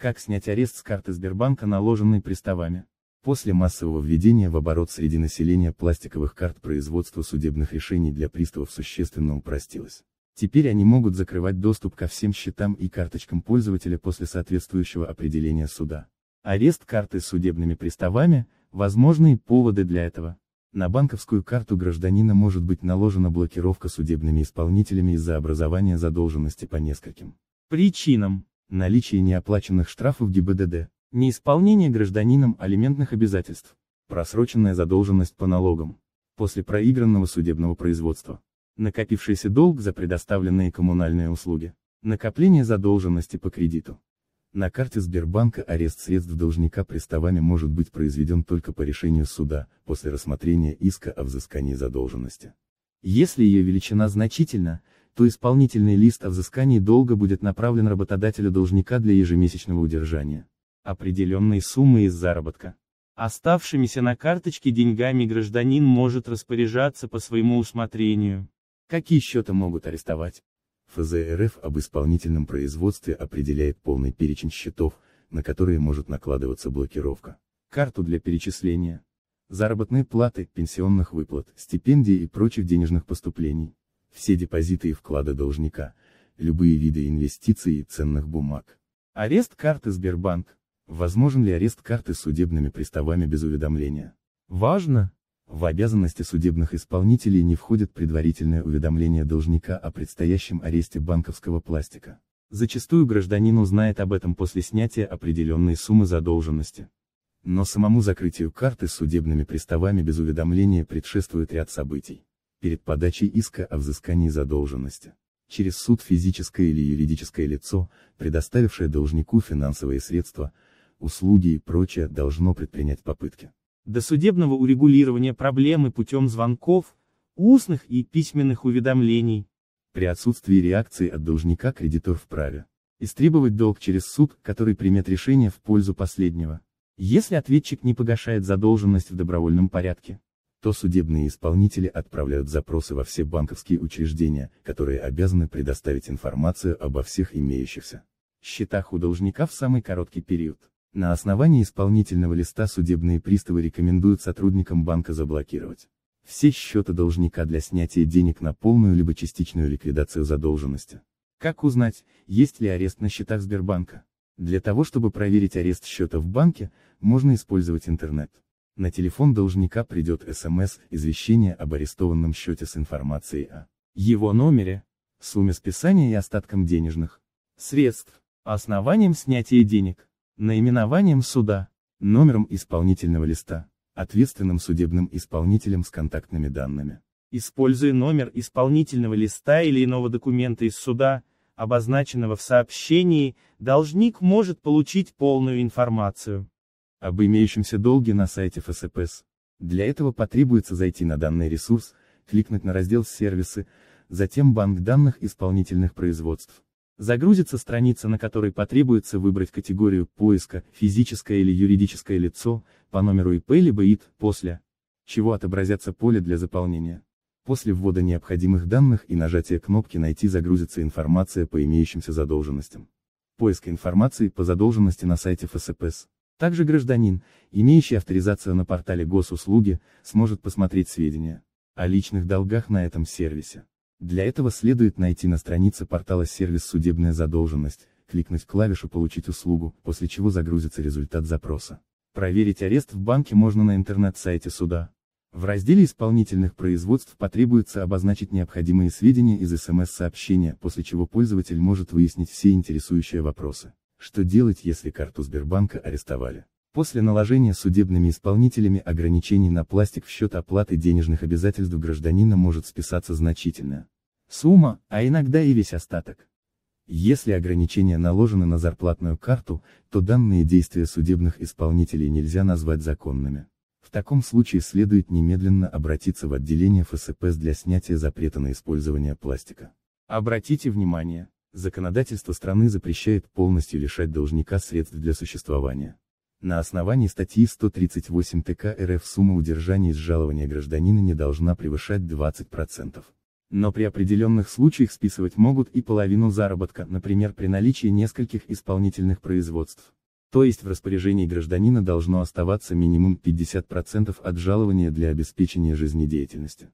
Как снять арест с карты Сбербанка, наложенный приставами? После массового введения в оборот среди населения пластиковых карт производство судебных решений для приставов существенно упростилось. Теперь они могут закрывать доступ ко всем счетам и карточкам пользователя после соответствующего определения суда. Арест карты с судебными приставами – возможные поводы для этого. На банковскую карту гражданина может быть наложена блокировка судебными исполнителями из-за образования задолженности по нескольким причинам наличие неоплаченных штрафов ГИБДД, неисполнение гражданином алиментных обязательств, просроченная задолженность по налогам, после проигранного судебного производства, накопившийся долг за предоставленные коммунальные услуги, накопление задолженности по кредиту. На карте Сбербанка арест средств должника приставами может быть произведен только по решению суда, после рассмотрения иска о взыскании задолженности. Если ее величина значительна, то исполнительный лист о взыскании долга будет направлен работодателю должника для ежемесячного удержания определенной суммы из заработка. Оставшимися на карточке деньгами гражданин может распоряжаться по своему усмотрению. Какие счета могут арестовать? ФЗ РФ об исполнительном производстве определяет полный перечень счетов, на которые может накладываться блокировка. Карту для перечисления. Заработные платы, пенсионных выплат, стипендии и прочих денежных поступлений все депозиты и вклады должника, любые виды инвестиций и ценных бумаг. Арест карты Сбербанк. Возможен ли арест карты судебными приставами без уведомления? Важно! В обязанности судебных исполнителей не входит предварительное уведомление должника о предстоящем аресте банковского пластика. Зачастую гражданин узнает об этом после снятия определенной суммы задолженности. Но самому закрытию карты судебными приставами без уведомления предшествует ряд событий перед подачей иска о взыскании задолженности. Через суд физическое или юридическое лицо, предоставившее должнику финансовые средства, услуги и прочее, должно предпринять попытки. досудебного урегулирования проблемы путем звонков, устных и письменных уведомлений. При отсутствии реакции от должника кредитор вправе истребовать долг через суд, который примет решение в пользу последнего, если ответчик не погашает задолженность в добровольном порядке то судебные исполнители отправляют запросы во все банковские учреждения, которые обязаны предоставить информацию обо всех имеющихся счетах у должника в самый короткий период. На основании исполнительного листа судебные приставы рекомендуют сотрудникам банка заблокировать все счеты должника для снятия денег на полную либо частичную ликвидацию задолженности. Как узнать, есть ли арест на счетах Сбербанка? Для того чтобы проверить арест счета в банке, можно использовать интернет. На телефон должника придет СМС-извещение об арестованном счете с информацией о его номере, сумме списания и остатком денежных средств, основанием снятия денег, наименованием суда, номером исполнительного листа, ответственным судебным исполнителем с контактными данными. Используя номер исполнительного листа или иного документа из суда, обозначенного в сообщении, должник может получить полную информацию об имеющемся долге на сайте ФСПС. Для этого потребуется зайти на данный ресурс, кликнуть на раздел «Сервисы», затем «Банк данных исполнительных производств». Загрузится страница, на которой потребуется выбрать категорию поиска «Физическое или юридическое лицо» по номеру ИП либо ИТ, после чего отобразятся поле для заполнения. После ввода необходимых данных и нажатия кнопки «Найти» загрузится информация по имеющимся задолженностям. Поиск информации по задолженности на сайте ФСПС. Также гражданин, имеющий авторизацию на портале госуслуги, сможет посмотреть сведения о личных долгах на этом сервисе. Для этого следует найти на странице портала сервис «Судебная задолженность», кликнуть клавишу «Получить услугу», после чего загрузится результат запроса. Проверить арест в банке можно на интернет-сайте суда. В разделе исполнительных производств потребуется обозначить необходимые сведения из СМС-сообщения, после чего пользователь может выяснить все интересующие вопросы. Что делать, если карту Сбербанка арестовали? После наложения судебными исполнителями ограничений на пластик в счет оплаты денежных обязательств гражданина может списаться значительная сумма, а иногда и весь остаток. Если ограничения наложены на зарплатную карту, то данные действия судебных исполнителей нельзя назвать законными. В таком случае следует немедленно обратиться в отделение ФСПС для снятия запрета на использование пластика. Обратите внимание, Законодательство страны запрещает полностью лишать должника средств для существования. На основании статьи 138 ТК РФ сумма удержания из жалования гражданина не должна превышать 20%. Но при определенных случаях списывать могут и половину заработка, например при наличии нескольких исполнительных производств. То есть в распоряжении гражданина должно оставаться минимум 50% от жалования для обеспечения жизнедеятельности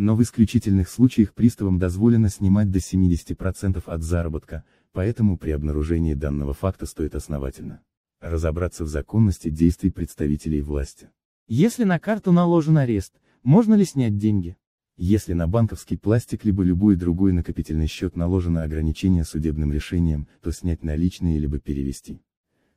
но в исключительных случаях приставам дозволено снимать до 70% от заработка, поэтому при обнаружении данного факта стоит основательно разобраться в законности действий представителей власти. Если на карту наложен арест, можно ли снять деньги? Если на банковский пластик либо любой другой накопительный счет наложено ограничение судебным решением, то снять наличные либо перевести.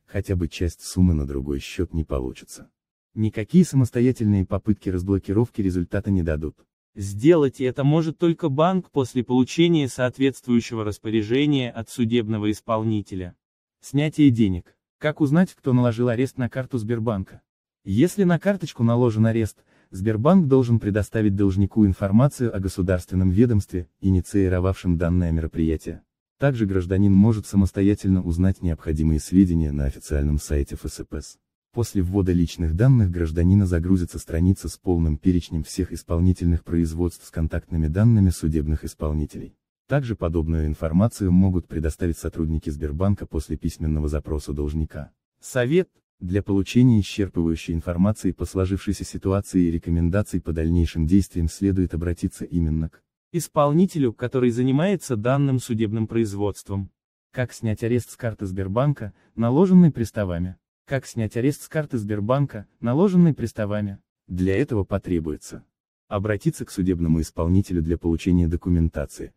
Хотя бы часть суммы на другой счет не получится. Никакие самостоятельные попытки разблокировки результата не дадут. Сделать это может только банк после получения соответствующего распоряжения от судебного исполнителя. Снятие денег. Как узнать, кто наложил арест на карту Сбербанка? Если на карточку наложен арест, Сбербанк должен предоставить должнику информацию о государственном ведомстве, инициировавшем данное мероприятие. Также гражданин может самостоятельно узнать необходимые сведения на официальном сайте ФСПС. После ввода личных данных гражданина загрузится страница с полным перечнем всех исполнительных производств с контактными данными судебных исполнителей. Также подобную информацию могут предоставить сотрудники Сбербанка после письменного запроса должника. Совет для получения исчерпывающей информации по сложившейся ситуации и рекомендаций по дальнейшим действиям следует обратиться именно к исполнителю, который занимается данным судебным производством. Как снять арест с карты Сбербанка, наложенный приставами? Как снять арест с карты Сбербанка, наложенной приставами? Для этого потребуется обратиться к судебному исполнителю для получения документации,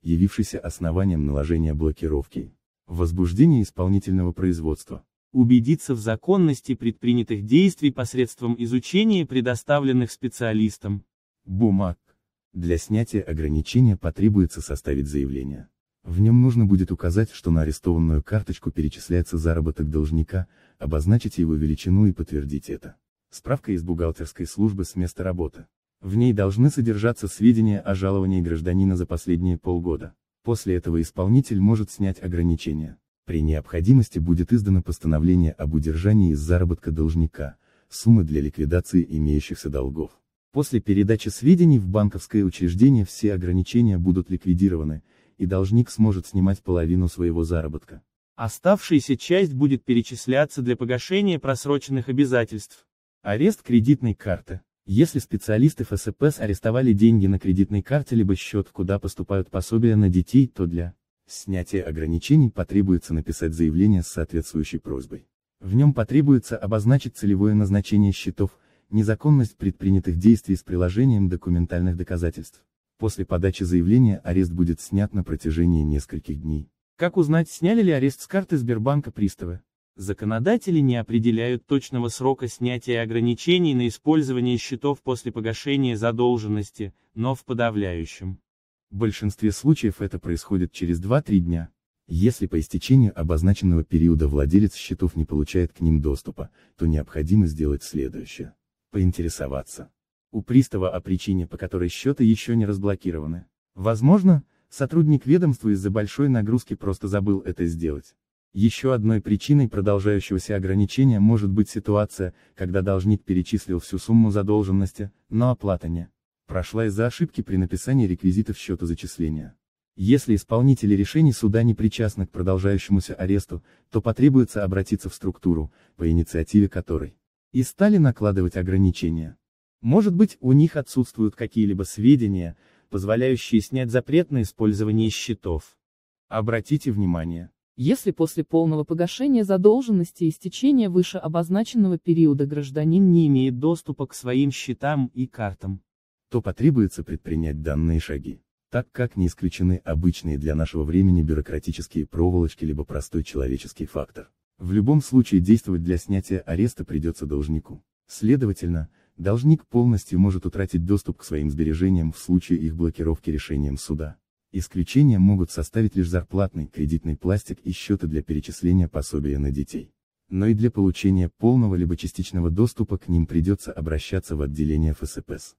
явившейся основанием наложения блокировки, возбуждение исполнительного производства, убедиться в законности предпринятых действий посредством изучения предоставленных специалистам бумаг. Для снятия ограничения потребуется составить заявление. В нем нужно будет указать, что на арестованную карточку перечисляется заработок должника, обозначить его величину и подтвердить это. Справка из бухгалтерской службы с места работы. В ней должны содержаться сведения о жаловании гражданина за последние полгода. После этого исполнитель может снять ограничения. При необходимости будет издано постановление об удержании из заработка должника, суммы для ликвидации имеющихся долгов. После передачи сведений в банковское учреждение все ограничения будут ликвидированы, и должник сможет снимать половину своего заработка. Оставшаяся часть будет перечисляться для погашения просроченных обязательств. Арест кредитной карты. Если специалисты ФСПС арестовали деньги на кредитной карте либо счет, куда поступают пособия на детей, то для снятия ограничений потребуется написать заявление с соответствующей просьбой. В нем потребуется обозначить целевое назначение счетов, незаконность предпринятых действий с приложением документальных доказательств. После подачи заявления арест будет снят на протяжении нескольких дней. Как узнать, сняли ли арест с карты Сбербанка приставы? Законодатели не определяют точного срока снятия ограничений на использование счетов после погашения задолженности, но в подавляющем. В большинстве случаев это происходит через 2-3 дня. Если по истечению обозначенного периода владелец счетов не получает к ним доступа, то необходимо сделать следующее. Поинтересоваться у пристава о причине, по которой счеты еще не разблокированы. Возможно, сотрудник ведомства из-за большой нагрузки просто забыл это сделать. Еще одной причиной продолжающегося ограничения может быть ситуация, когда должник перечислил всю сумму задолженности, но оплата не прошла из-за ошибки при написании реквизитов счета зачисления. Если исполнители решений суда не причастны к продолжающемуся аресту, то потребуется обратиться в структуру, по инициативе которой и стали накладывать ограничения. Может быть, у них отсутствуют какие-либо сведения, позволяющие снять запрет на использование счетов. Обратите внимание. Если после полного погашения задолженности и истечения выше обозначенного периода гражданин не имеет доступа к своим счетам и картам, то потребуется предпринять данные шаги, так как не исключены обычные для нашего времени бюрократические проволочки либо простой человеческий фактор. В любом случае действовать для снятия ареста придется должнику. Следовательно, Должник полностью может утратить доступ к своим сбережениям в случае их блокировки решением суда. Исключения могут составить лишь зарплатный, кредитный пластик и счеты для перечисления пособия на детей. Но и для получения полного либо частичного доступа к ним придется обращаться в отделение ФСПС.